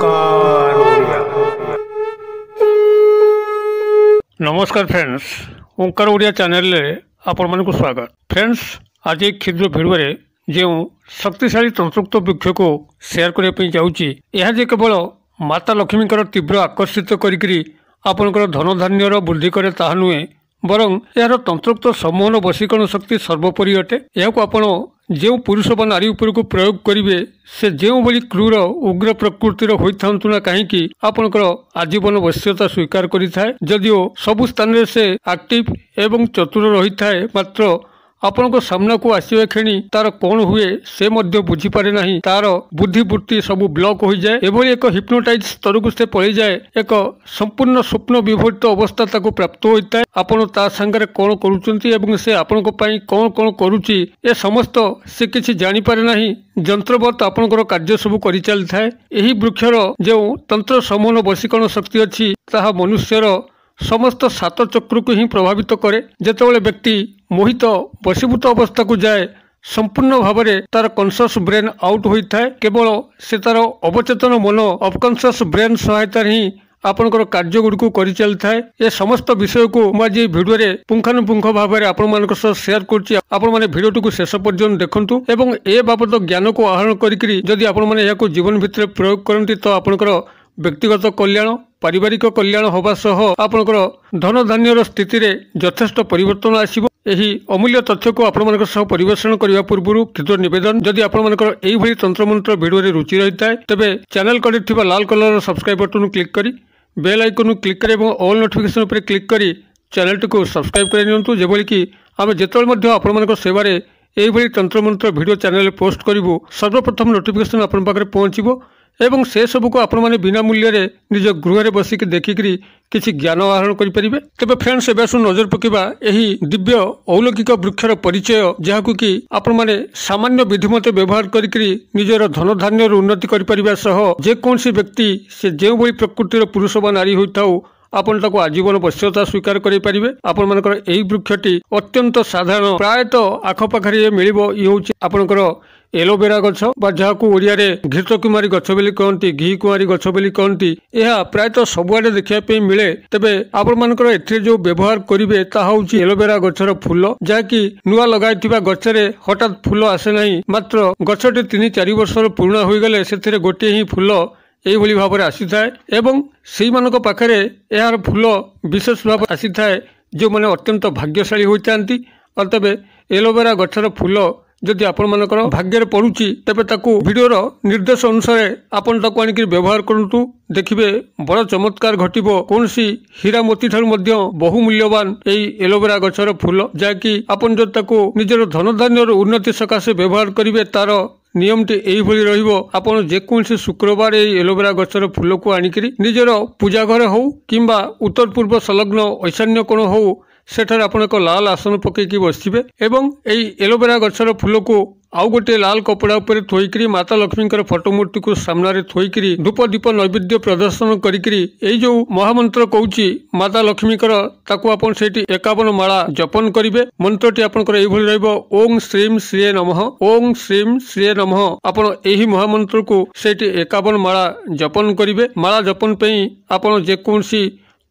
ନମସ୍କାର ନମସ୍କାର ଫ୍ରେଣ୍ଡସ୍ ଓଙ୍କାର ଓଡ଼ିଆ ଚ୍ୟାନେଲରେ ଆପଣମାନଙ୍କୁ ସ୍ୱାଗତ ଫ୍ରେଣ୍ଡସ୍ ଆଜି କ୍ଷୁଦ୍ର ଭିଡ଼ରେ ଯେଉଁ ଶକ୍ତିଶାଳୀ ତନ୍ତୁକ୍ତ ବୃକ୍ଷକୁ ସେୟାର କରିବା ପାଇଁ ଯାଉଛି ଏହା ଯେ କେବଳ ମାତା ଲକ୍ଷ୍ମୀଙ୍କର ତୀବ୍ର ଆକର୍ଷିତ କରିକିରି ଆପଣଙ୍କର ଧନଧାନ୍ୟର ବୃଦ୍ଧି କରେ ତାହା ନୁହେଁ ବରଂ ଏହାର ତନ୍ତ୍ରୋକ୍ତ ସମୂହନ ବଶୀକରଣ ଶକ୍ତି ସର୍ବୋପରି ଅଟେ ଏହାକୁ ଆପଣ ଯେଉଁ ପୁରୁଷ ବା ନାରୀ ଉପରକୁ ପ୍ରୟୋଗ କରିବେ ସେ ଯେଉଁଭଳି କ୍ରୁର ଉଗ୍ର ପ୍ରକୃତିର ହୋଇଥାନ୍ତୁ ନା କାହିଁକି ଆପଣଙ୍କର ଆଜୀବନ ବଶ୍ୟତା ସ୍ୱୀକାର କରିଥାଏ ଯଦିଓ ସବୁ ସ୍ଥାନରେ ସେ ଆକ୍ଟିଭ୍ ଏବଂ ଚତୁର ରହିଥାଏ ମାତ୍ର ଆପଣଙ୍କ ସାମ୍ନାକୁ ଆସିବା କ୍ଷଣି ତାର କଣ ହୁଏ ସେ ମଧ୍ୟ ବୁଝିପାରେ ନାହିଁ ତାର ବୁଦ୍ଧିବୃତ୍ତି ସବୁ ବ୍ଲକ୍ ହୋଇଯାଏ ଏଭଳି ଏକ ହିପ୍ନୋଟାଇଜ୍ ସ୍ତରକୁ ସେ ପଳେଇଯାଏ ଏକ ସମ୍ପୂର୍ଣ୍ଣ ସ୍ୱପ୍ନ ବିଭୋରିତ ଅବସ୍ଥା ତାକୁ ପ୍ରାପ୍ତ ହୋଇଥାଏ ଆପଣ ତା ସାଙ୍ଗରେ କ'ଣ କରୁଛନ୍ତି ଏବଂ ସେ ଆପଣଙ୍କ ପାଇଁ କ'ଣ କ'ଣ କରୁଛି ଏ ସମସ୍ତ ସେ କିଛି ଜାଣିପାରେ ନାହିଁ ଯନ୍ତ୍ରବତ୍ ଆପଣଙ୍କର କାର୍ଯ୍ୟ ସବୁ କରିଚାଲିଥାଏ ଏହି ବୃକ୍ଷର ଯେଉଁ ତନ୍ତ୍ର ସମୂହ ବଶୀକରଣ ଶକ୍ତି ଅଛି ତାହା ମନୁଷ୍ୟର ସମସ୍ତ ସାତ ଚକ୍ରକୁ ହିଁ ପ୍ରଭାବିତ କରେ ଯେତେବେଳେ ବ୍ୟକ୍ତି মোহিত বশীভূত অবস্থাକୁ ଯାଏ ସମ୍ପୂର୍ଣ୍ଣ ଭାବରେ ତାର କନସିୟସ୍ ବ୍ରେନ୍ ଆଉଟ୍ ହୋଇଥାଏ କେବଳ ସେ ତାର ଅବଚେତନ ମନ ଅବକନସିୟସ୍ ବ୍ରେନ୍ ସହାୟତାରେ ହିଁ ଆପଣଙ୍କର କାର୍ଯ୍ୟଗୁଡ଼ିକୁ କରିଚାଲିଥାଏ ଏ ସମସ୍ତ ବିଷୟକୁ ମୁଁ ଆଜି ଭିଡ଼ିଓରେ ପୁଙ୍ଖାନୁପୁଙ୍ଖ ଭାବରେ ଆପଣମାନଙ୍କ ସହ ସେୟାର କରୁଛି ଆପଣମାନେ ଭିଡ଼ିଓଟିକୁ ଶେଷ ପର୍ଯ୍ୟନ୍ତ ଦେଖନ୍ତୁ ଏବଂ ଏ ବାବଦ ଜ୍ଞାନକୁ ଆହରଣ କରିକରି ଯଦି ଆପଣମାନେ ଏହାକୁ ଜୀବନ ଭିତରେ ପ୍ରୟୋଗ କରନ୍ତି ତ ଆପଣଙ୍କର ବ୍ୟକ୍ତିଗତ କଲ୍ୟାଣ ପାରିବାରିକ କଲ୍ୟାଣ ହେବା ସହ ଆପଣଙ୍କର ଧନଧାନ୍ୟର ସ୍ଥିତିରେ ଯଥେଷ୍ଟ ପରିବର୍ତ୍ତନ ଆସିବ ଏହି ଅମୂଲ୍ୟ ତଥ୍ୟକୁ ଆପଣମାନଙ୍କ ସହ ପରିବେଷଣ କରିବା ପୂର୍ବରୁ କ୍ଷୁଦ୍ର ନିବେଦନ ଯଦି ଆପଣମାନଙ୍କର ଏଇଭଳି ତନ୍ତ୍ରମନ୍ତ୍ର ଭିଡ଼ିଓରେ ରୁଚି ରହିଥାଏ ତେବେ ଚ୍ୟାନେଲ କଡ଼ରେ ଥିବା ଲାଲ କଲରର ସବସ୍କ୍ରାଇବ୍ ବଟନକୁ କ୍ଲିକ୍ କରି ବେଲ୍ ଆଇକନକୁ କ୍ଲିକ୍ କରି ଏବଂ ଅଲ୍ ନୋଟିଫିକେସନ୍ ଉପରେ କ୍ଲିକ୍ କରି ଚ୍ୟାନେଲଟିକୁ ସବସ୍କ୍ରାଇବ୍ କରି ନିଅନ୍ତୁ ଯେଭଳିକି ଆମେ ଯେତେବେଳେ ମଧ୍ୟ ଆପଣମାନଙ୍କ ସେବାରେ ଏଇଭଳି ତନ୍ତ୍ରମନ୍ତ୍ର ଭିଡ଼ିଓ ଚ୍ୟାନେଲରେ ପୋଷ୍ଟ କରିବୁ ସର୍ବପ୍ରଥମ ନୋଟିଫିକେସନ୍ ଆପଣଙ୍କ ପାଖରେ ପହଞ୍ଚିବ ଏବଂ ସେସବୁକୁ ଆପଣମାନେ ବିନା ମୂଲ୍ୟରେ ନିଜ ଗୃହରେ ବସିକି ଦେଖିକିରି କିଛି ଜ୍ଞାନ ଆହରଣ କରିପାରିବେ ତେବେ ଫ୍ରେଣ୍ଡସ୍ ଏବେ ଆସୁ ନଜର ପକାଇବା ଏହି ଦିବ୍ୟ ଅଲୌକିକ ବୃକ୍ଷର ପରିଚୟ ଯାହାକୁ କି ଆପଣମାନେ ସାମାନ୍ୟ ବିଧିମତେ ବ୍ୟବହାର କରିକିରି ନିଜର ଧନଧାନ୍ୟର ଉନ୍ନତି କରିପାରିବା ସହ ଯେକୌଣସି ବ୍ୟକ୍ତି ସେ ଯେଉଁଭଳି ପ୍ରକୃତିର ପୁରୁଷ ବା ନାରୀ ହୋଇଥାଉ ଆପଣ ତାକୁ ଆଜୀବନ ବଶ୍ୟତା ସ୍ୱୀକାର କରିପାରିବେ ଆପଣମାନଙ୍କର ଏହି ବୃକ୍ଷଟି ଅତ୍ୟନ୍ତ ସାଧାରଣ ପ୍ରାୟତଃ ଆଖପାଖରେ ମିଳିବ ଇଏ ହେଉଛି ଆପଣଙ୍କର ଏଲୋଭେରା ଗଛ ବା ଯାହାକୁ ଓଡ଼ିଆରେ ଘିତ କୁମାରୀ ଗଛ ବୋଲି କହନ୍ତି ଘି କୁମାରୀ ଗଛ ବୋଲି କହନ୍ତି ଏହା ପ୍ରାୟତଃ ସବୁଆଡ଼େ ଦେଖିବା ପାଇଁ ମିଳେ ତେବେ ଆପଣମାନଙ୍କର ଏଥିରେ ଯେଉଁ ବ୍ୟବହାର କରିବେ ତାହା ହେଉଛି ଏଲୋଭେରା ଗଛର ଫୁଲ ଯାହାକି ନୂଆ ଲଗାଇଥିବା ଗଛରେ ହଠାତ୍ ଫୁଲ ଆସେ ନାହିଁ ମାତ୍ର ଗଛଟି ତିନି ଚାରି ବର୍ଷର ପୁରୁଣା ହୋଇଗଲେ ସେଥିରେ ଗୋଟିଏ ହିଁ ଫୁଲ ଏହିଭଳି ଭାବରେ ଆସିଥାଏ ଏବଂ ସେଇମାନଙ୍କ ପାଖରେ ଏହାର ଫୁଲ ବିଶେଷ ଭାବରେ ଆସିଥାଏ ଯେଉଁମାନେ ଅତ୍ୟନ୍ତ ଭାଗ୍ୟଶାଳୀ ହୋଇଥାନ୍ତି ଆଉ ତେବେ ଏଲୋଭେରା ଗଛର ଫୁଲ ଯଦି ଆପଣମାନଙ୍କର ଭାଗ୍ୟରେ ପଡ଼ୁଛି ତେବେ ତାକୁ ଭିଡ଼ିଓର ନିର୍ଦ୍ଦେଶ ଅନୁସାରେ ଆପଣ ତାକୁ ଆଣିକି ବ୍ୟବହାର କରନ୍ତୁ ଦେଖିବେ ବଡ଼ ଚମତ୍କାର ଘଟିବ କୌଣସି ହୀରାମତି ଠାରୁ ମଧ୍ୟ ବହୁ ମୂଲ୍ୟବାନ ଏହି ଏଲୋଭେରା ଗଛର ଫୁଲ ଯାହାକି ଆପଣ ଯଦି ତାକୁ ନିଜର ଧନଧାନ୍ୟର ଉନ୍ନତି ସକାଶେ ବ୍ୟବହାର କରିବେ ତାର ନିୟମଟି ଏହିଭଳି ରହିବ ଆପଣ ଯେକୌଣସି ଶୁକ୍ରବାର ଏହି ଏଲୋଭେରା ଗଛର ଫୁଲକୁ ଆଣିକରି ନିଜର ପୂଜା ଘରେ ହେଉ କିମ୍ବା ଉତ୍ତର ପୂର୍ବ ସଂଲଗ୍ନ ଐଶାନ୍ୟ କୋଣ ହେଉ ସେଠାରେ ଆପଣ ଏକ ଲାଲ ଆସନ ପକାଇକି ବସିବେ ଏବଂ ଏହି ଏଲୋଭେରା ଗଛର ଫୁଲକୁ ଆଉ ଗୋଟିଏ ଲାଲ କପଡ଼ା ଉପରେ ଥୋଇକରି ମାତା ଲକ୍ଷ୍ମୀଙ୍କର ଫଟୋ ମୂର୍ତ୍ତିକୁ ସାମ୍ନାରେ ଥୋଇକିରି ଧୂପ ଦୀପ ନୈବେଦ୍ୟ ପ୍ରଦର୍ଶନ କରିକିରି ଏଇ ଯୋଉ ମହାମନ୍ତ୍ର କହୁଛି ମାତା ଲକ୍ଷ୍ମୀଙ୍କର ତାକୁ ଆପଣ ସେଇଠି ଏକାବନ ମାଳା ଜପନ କରିବେ ମନ୍ତ୍ରଟି ଆପଣଙ୍କର ଏଇଭଳି ରହିବ ଓଂ ଶ୍ରୀମ୍ ଶ୍ରୀ ନମ ଓଂ ଶ୍ରୀମ୍ ଶ୍ରୀ ନମ ଆପଣ ଏହି ମହାମନ୍ତ୍ରକୁ ସେଇଠି ଏକାବନ ମାଳା ଜପନ କରିବେ ମାଳା ଜପନ ପାଇଁ ଆପଣ ଯେକୌଣସି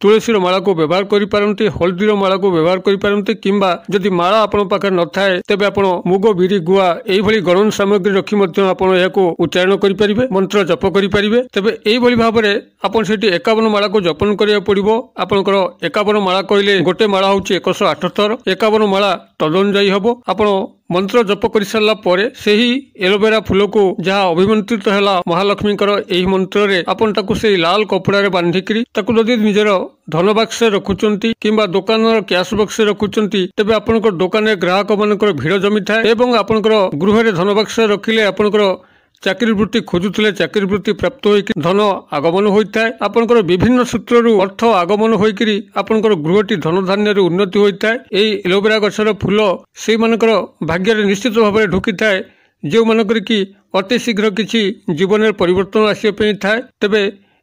তুলসীর মালাକୁ ବ୍ୟବହାର କରିପାରନ୍ତି ହଳଦୀର ମାଳାକୁ ବ୍ୟବହାର କରିପାରନ୍ତି କିମ୍ବା ଯଦି ମାଳା ଆପଣଙ୍କ ପାଖରେ ନଥାଏ ତେବେ ଆପଣ ମୁଗ ବିରି ଗୁଆ ଏଇଭଳି ଗଣନ ସାମଗ୍ରୀ ରଖି ମଧ୍ୟ ଆପଣ ଏହାକୁ ଉଚ୍ଚାରଣ କରିପାରିବେ ମନ୍ତ୍ର ଜପ କରିପାରିବେ ତେବେ ଏଇଭଳି ଭାବରେ ଆପଣ ସେଠି ଏକାବନ ମାଳାକୁ ଜପନ କରିବାକୁ ପଡିବ ଆପଣଙ୍କର ଏକାବନ ମାଳା କହିଲେ ଗୋଟେ ମାଳା ହେଉଛି ଏକଶହ ଆଠ ଥର ଏକାବନ ମାଳା ତଦନୁଯାୟୀ ହେବ ଆପଣ ମନ୍ତ୍ର ଜପ କରିସାରିଲା ପରେ ସେହି ଏଲୋଭେରା ଫୁଲକୁ ଯାହା ଅଭିମନ୍ତ୍ରିତ ହେଲା ମହାଲକ୍ଷ୍ମୀଙ୍କର ଏହି ମନ୍ତ୍ରରେ ଆପଣ ତାକୁ ସେହି ଲାଲ କପଡ଼ାରେ ବାନ୍ଧିକରି ତାକୁ ଯଦି ନିଜର ଧନ ବାକ୍ସରେ ରଖୁଛନ୍ତି କିମ୍ବା ଦୋକାନର କ୍ୟାସ ବକ୍ସରେ ରଖୁଛନ୍ତି ତେବେ ଆପଣଙ୍କ ଦୋକାନରେ ଗ୍ରାହକମାନଙ୍କର ଭିଡ଼ ଜମିଥାଏ ଏବଂ ଆପଣଙ୍କର ଗୃହରେ ଧନ ବାକ୍ସରେ ରଖିଲେ ଆପଣଙ୍କର ଚାକିରି ବୃତ୍ତି ଖୋଜୁଥିଲେ ଚାକିରି ବୃତ୍ତି ପ୍ରାପ୍ତ ହୋଇକି ଧନ ଆଗମନ ହୋଇଥାଏ ଆପଣଙ୍କର ବିଭିନ୍ନ ସୂତ୍ରରୁ ଅର୍ଥ ଆଗମନ ହୋଇକରି ଆପଣଙ୍କର ଗୃହଟି ଧନଧାନ୍ୟରେ ଉନ୍ନତି ହୋଇଥାଏ ଏହି ଏଲୋଭେରା ଗଛର ଫୁଲ ସେଇମାନଙ୍କର ଭାଗ୍ୟରେ ନିଶ୍ଚିତ ଭାବରେ ଢୁକିଥାଏ ଯେଉଁମାନଙ୍କର କି ଅତି ଶୀଘ୍ର କିଛି ଜୀବନରେ ପରିବର୍ତ୍ତନ ଆସିବା ପାଇଁ ଥାଏ ତେବେ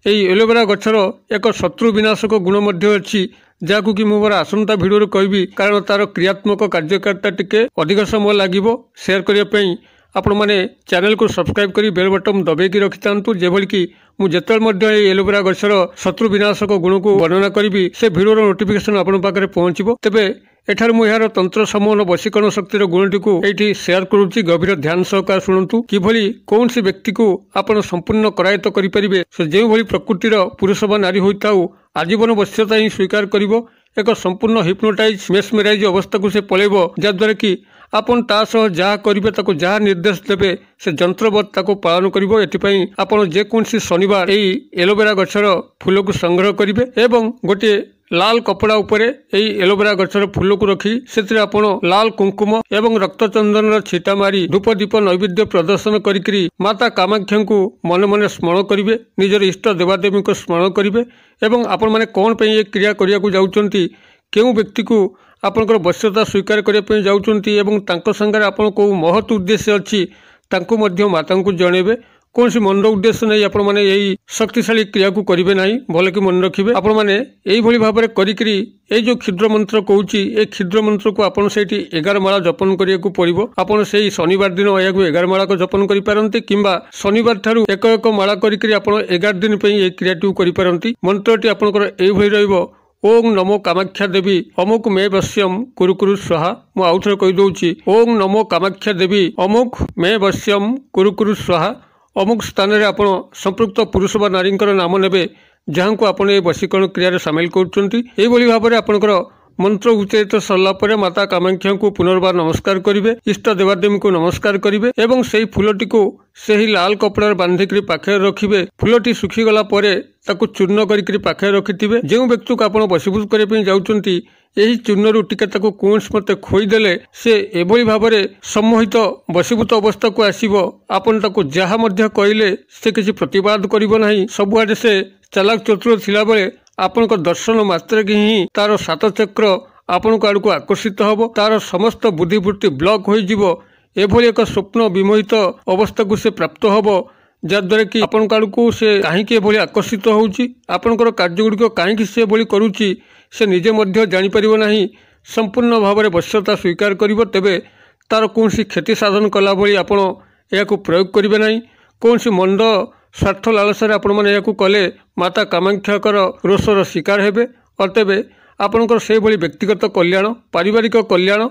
ଏହି ଏଲୋଭେରା ଗଛର ଏକ ଶତ୍ରୁ ବିନାଶକ ଗୁଣ ମଧ୍ୟ ଅଛି ଯାହାକୁ କି ମୁଁ ମୋର ଆସନ୍ତା ଭିଡ଼ିଓରେ କହିବି କାରଣ ତାର କ୍ରିୟାତ୍ମକ କାର୍ଯ୍ୟକାରିତା ଟିକେ ଅଧିକ ସମୟ ଲାଗିବ ସେୟାର କରିବା ପାଇଁ ଆପଣମାନେ ଚ୍ୟାନେଲକୁ ସବସ୍କ୍ରାଇବ୍ କରି ବେଲ୍ ବଟନ୍ ଦବେଇକି ରଖିଥାନ୍ତୁ ଯେଭଳିକି ମୁଁ ଯେତେବେଳେ ମଧ୍ୟ ଏହି ଏଲୋଭେରା ଗଛର ଶତ୍ରୁ ବିନାଶକ ଗୁଣକୁ ବର୍ଣ୍ଣନା କରିବି ସେ ଭିଡ଼ିଓର ନୋଟିଫିକେସନ୍ ଆପଣଙ୍କ ପାଖରେ ପହଞ୍ଚିବ ତେବେ ଏଠାରେ ମୁଁ ଏହାର ତନ୍ତ୍ର ସମୂହ ବଶୀକରଣ ଶକ୍ତିର ଗୁଣଟିକୁ ଏଇଠି ସେୟାର କରୁଛି ଗଭୀର ଧ୍ୟାନ ସହକାର ଶୁଣନ୍ତୁ କିଭଳି କୌଣସି ବ୍ୟକ୍ତିକୁ ଆପଣ ସମ୍ପୂର୍ଣ୍ଣ କରାୟତ୍ତ କରିପାରିବେ ସେ ଯେଉଁଭଳି ପ୍ରକୃତିର ପୁରୁଷ ବା ନାରୀ ହୋଇଥାଉ ଆଜୀବନ ବଶ୍ୟତା ହିଁ ସ୍ୱୀକାର କରିବ ଏକ ସମ୍ପୂର୍ଣ୍ଣ ହିପ୍ନୋଟାଇଜ୍ ମେସମେରାଇଜ୍ ଅବସ୍ଥାକୁ ସେ ପଳେଇବ ଯାହାଦ୍ୱାରା କି ଆପଣ ତା ସହ ଯାହା କରିବେ ତାକୁ ଯାହା ନିର୍ଦ୍ଦେଶ ଦେବେ ସେ ଯନ୍ତ୍ରବତ ତାକୁ ପାଳନ କରିବ ଏଥିପାଇଁ ଆପଣ ଯେକୌଣସି ଶନିବାର ଏହି ଏଲୋଭେରା ଗଛର ଫୁଲକୁ ସଂଗ୍ରହ କରିବେ ଏବଂ ଗୋଟିଏ ଲାଲ କପଡ଼ା ଉପରେ ଏହି ଏଲୋଭେରା ଗଛର ଫୁଲକୁ ରଖି ସେଥିରେ ଆପଣ ଲାଲ କୁଙ୍କୁମ ଏବଂ ରକ୍ତଚନ୍ଦନର ଛିଟା ମାରି ଧୂପ ଦୀପ ନୈବେଦ୍ୟ ପ୍ରଦର୍ଶନ କରିକିରି ମାତା କାମାକ୍ଷାଙ୍କୁ ମନେ ମନେ ସ୍ମରଣ କରିବେ ନିଜର ଇଷ୍ଟ ଦେବାଦେବୀଙ୍କୁ ସ୍ମରଣ କରିବେ ଏବଂ ଆପଣମାନେ କ'ଣ ପାଇଁ ଏ କ୍ରିୟା କରିବାକୁ ଯାଉଛନ୍ତି କେଉଁ ବ୍ୟକ୍ତିକୁ ଆପଣଙ୍କର ବଶ୍ୟତା ସ୍ୱୀକାର କରିବା ପାଇଁ ଯାଉଛନ୍ତି ଏବଂ ତାଙ୍କ ସାଙ୍ଗରେ ଆପଣ କେଉଁ ମହତ ଉଦ୍ଦେଶ୍ୟ ଅଛି ତାଙ୍କୁ ମଧ୍ୟ ମାତାଙ୍କୁ ଜଣେଇବେ କୌଣସି ମନ ଉଦ୍ଦେଶ୍ୟ ନେଇ ଆପଣମାନେ ଏହି ଶକ୍ତିଶାଳୀ କ୍ରିୟାକୁ କରିବେ ନାହିଁ ଭଲକି ମନେ ରଖିବେ ଆପଣମାନେ ଏହିଭଳି ଭାବରେ କରିକି ଏଇ ଯେଉଁ କ୍ଷୁଦ୍ର ମନ୍ତ୍ର କହୁଛି ଏ କ୍ଷୁଦ୍ର ମନ୍ତ୍ରକୁ ଆପଣ ସେଇଠି ଏଗାର ମାଳା ଜପନ କରିବାକୁ ପଡ଼ିବ ଆପଣ ସେଇ ଶନିବାର ଦିନ ଏହାକୁ ଏଗାର ମାଳାକୁ ଜପନ କରିପାରନ୍ତି କିମ୍ବା ଶନିବାର ଠାରୁ ଏକ ଏକ ମାଳା କରିକି ଆପଣ ଏଗାର ଦିନ ପାଇଁ ଏହି କ୍ରିୟାଟିକୁ କରିପାରନ୍ତି ମନ୍ତ୍ରଟି ଆପଣଙ୍କର ଏହିଭଳି ରହିବ ଓଂ ନମୋ କାମାକ୍ଷା ଦେବୀ ଅମୁକ ମେ ବଶ୍ୟମ କୁରୁକୁରୁ ସ୍ୱାହା ମୁଁ ଆଉଥରେ କହିଦେଉଛି ଓଂ ନମୋ କାମାକ୍ଷା ଦେବୀ ଅମୁକ ମେ ବଶ୍ୟମ କୁରୁକୁରୁ ସ୍ୱାହା ଅମୁକ ସ୍ଥାନରେ ଆପଣ ସମ୍ପୃକ୍ତ ପୁରୁଷ ବା ନାରୀଙ୍କର ନାମ ନେବେ ଯାହାଙ୍କୁ ଆପଣ ଏ ବଶୀକରଣ କ୍ରିୟାରେ ସାମିଲ କରୁଛନ୍ତି ଏହିଭଳି ଭାବରେ ଆପଣଙ୍କର ମନ୍ତ୍ର ଉଚ୍ଚାରିତ ସରିଲା ପରେ ମାତା କାମାକ୍ଷାଙ୍କୁ ପୁନର୍ବାର ନମସ୍କାର କରିବେ ଇଷ୍ଟ ଦେବାଦେବୀଙ୍କୁ ନମସ୍କାର କରିବେ ଏବଂ ସେହି ଫୁଲଟିକୁ ସେହି ଲାଲ କପଡ଼ାରେ ବାନ୍ଧିକରି ପାଖରେ ରଖିବେ ଫୁଲଟି ଶୁଖିଗଲା ପରେ ତାକୁ ଚୂର୍ଣ୍ଣ କରିକି ପାଖରେ ରଖିଥିବେ ଯେଉଁ ବ୍ୟକ୍ତିକୁ ଆପଣ ବସିଭୂତ କରିବା ପାଇଁ ଯାଉଛନ୍ତି ଏହି ଚୂର୍ଣ୍ଣରୁ ଟିକେ ତାକୁ କୌଣସି ମତେ ଖୋଇଦେଲେ ସେ ଏଭଳି ଭାବରେ ସମ୍ମୋହିତ ବସିଭୂତ ଅବସ୍ଥାକୁ ଆସିବ ଆପଣ ତାକୁ ଯାହା ମଧ୍ୟ କହିଲେ ସେ କିଛି ପ୍ରତିବାଦ କରିବ ନାହିଁ ସବୁଆଡ଼େ ସେ ଚାଲାକ ଚତୁର ଥିଲାବେଳେ ଆପଣଙ୍କ ଦର୍ଶନ ମାତ୍ରକେ ହିଁ ତାର ସାତ ଚକ୍ର ଆପଣଙ୍କ ଆଡ଼କୁ ଆକର୍ଷିତ ହେବ ତାର ସମସ୍ତ ବୁଦ୍ଧିବୃତ୍ତି ବ୍ଲକ୍ ହୋଇଯିବ ଏଭଳି ଏକ ସ୍ୱପ୍ନ ବିମୋହିତ ଅବସ୍ଥାକୁ ସେ ପ୍ରାପ୍ତ ହେବ ଯାହାଦ୍ୱାରା କି ଆପଣଙ୍କ ଆଡ଼କୁ ସେ କାହିଁକି ଏଭଳି ଆକର୍ଷିତ ହେଉଛି ଆପଣଙ୍କର କାର୍ଯ୍ୟଗୁଡ଼ିକ କାହିଁକି ସେ ଏଭଳି କରୁଛି ସେ ନିଜେ ମଧ୍ୟ ଜାଣିପାରିବ ନାହିଁ ସମ୍ପୂର୍ଣ୍ଣ ଭାବରେ ବଶ୍ୟତା ସ୍ୱୀକାର କରିବ ତେବେ ତାର କୌଣସି କ୍ଷତି ସାଧନ କଲା ଭଳି ଆପଣ ଏହାକୁ ପ୍ରୟୋଗ କରିବେ ନାହିଁ କୌଣସି ମନ୍ଦ ସ୍ୱାର୍ଥ ଲାଳସାରେ ଆପଣମାନେ ଏହାକୁ କଲେ ମାତା କାମାକ୍ଷାଙ୍କର ରୋଷର ଶିକାର ହେବେ ଓ ତେବେ ଆପଣଙ୍କର ସେହିଭଳି ବ୍ୟକ୍ତିଗତ କଲ୍ୟାଣ ପାରିବାରିକ କଲ୍ୟାଣ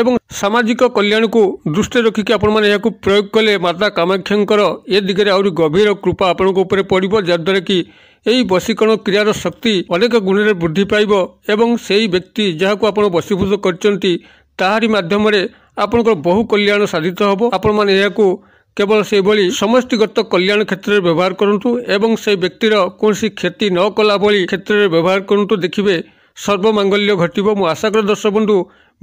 ଏବଂ ସାମାଜିକ କଲ୍ୟାଣକୁ ଦୃଷ୍ଟିରେ ରଖିକି ଆପଣମାନେ ଏହାକୁ ପ୍ରୟୋଗ କଲେ ମାତା କାମାକ୍ଷାଙ୍କର ଏ ଦିଗରେ ଆହୁରି ଗଭୀର କୃପା ଆପଣଙ୍କ ଉପରେ ପଡ଼ିବ ଯାହାଦ୍ୱାରା କି ଏହି ବଶୀକରଣ କ୍ରିୟାର ଶକ୍ତି ଅନେକ ଗୁଣରେ ବୃଦ୍ଧି ପାଇବ ଏବଂ ସେହି ବ୍ୟକ୍ତି ଯାହାକୁ ଆପଣ ବଶୀଭୂତ କରିଛନ୍ତି ତାହାରି ମାଧ୍ୟମରେ ଆପଣଙ୍କର ବହୁ କଲ୍ୟାଣ ସାଧିତ ହେବ ଆପଣମାନେ ଏହାକୁ କେବଳ ସେହିଭଳି ସମଷ୍ଟିଗତ କଲ୍ୟାଣ କ୍ଷେତ୍ରରେ ବ୍ୟବହାର କରନ୍ତୁ ଏବଂ ସେ ବ୍ୟକ୍ତିର କୌଣସି କ୍ଷତି ନ କଲା ଭଳି କ୍ଷେତ୍ରରେ ବ୍ୟବହାର କରନ୍ତୁ ଦେଖିବେ ସର୍ବମାଙ୍ଗଲ୍ୟ ଘଟିବ ମୁଁ ଆଶା କରେ ଦର୍ଶକ ବନ୍ଧୁ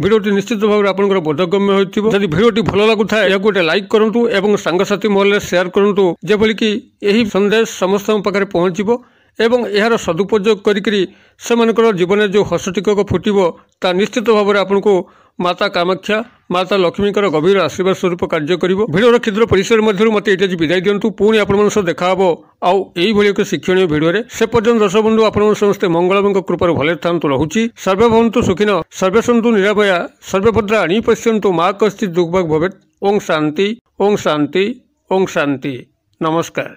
ଭିଡ଼ିଓଟି ନିଶ୍ଚିତ ଭାବରେ ଆପଣଙ୍କର ବୋଧଗମ୍ୟ ହୋଇଥିବ ଯଦି ଭିଡ଼ିଓଟି ଭଲ ଲାଗୁଥାଏ ଏହାକୁ ଗୋଟେ ଲାଇକ୍ କରନ୍ତୁ ଏବଂ ସାଙ୍ଗସାଥୀ ମହଲରେ ସେୟାର କରନ୍ତୁ ଯେଭଳିକି ଏହି ସନ୍ଦେଶ ସମସ୍ତଙ୍କ ପାଖରେ ପହଞ୍ଚିବ ଏବଂ ଏହାର ସଦୁପଯୋଗ କରିକରି ସେମାନଙ୍କର ଜୀବନରେ ଯେଉଁ ହସଟିକକ ଫୁଟିବ ତାହା ନିଶ୍ଚିତ ଭାବରେ ଆପଣଙ୍କୁ ମାତା କାମାକ୍ଷା ମାତା ଲକ୍ଷ୍ମୀଙ୍କର ଗଭୀର ଆଶୀର୍ବାଦ ସ୍ୱରୂପ କାର୍ଯ୍ୟ କରିବ ଭିଡ଼ିଓର କ୍ଷୁଦ୍ର ପରିସର ମଧ୍ୟରୁ ମୋତେ ଏଇଟା ଆଜି ବିଦାୟ ଦିଅନ୍ତୁ ପୁଣି ଆପଣମାନଙ୍କ ସହ ଦେଖାହେବ ଆଉ ଏଇଭଳି ଏକ ଶିକ୍ଷଣୀୟ ଭିଡ଼ିଓରେ ସେ ପର୍ଯ୍ୟନ୍ତ ଦର୍ଶକବନ୍ଧୁ ଆପଣମାନେ ସମସ୍ତେ ମଙ୍ଗଳମଙ୍କ କୃପାରୁ ଭଲରେ ଥାନ୍ତୁ ରହୁଛି ସର୍ବେ ଭବନ୍ତୁ ସୁଖିନ ସର୍ବେ ସନ୍ତୁ ନିରାମୟା ସର୍ବଭଦ୍ରାଣୀ ପଶ୍ୟନ୍ତୁ ମା କଶ୍ଚିତ୍ ଦୁଃଖଭାଗ ଭବେତ୍ ଓଂ ଶାନ୍ତି ଓଂ ଶାନ୍ତି ଓଂ ଶାନ୍ତି ନମସ୍କାର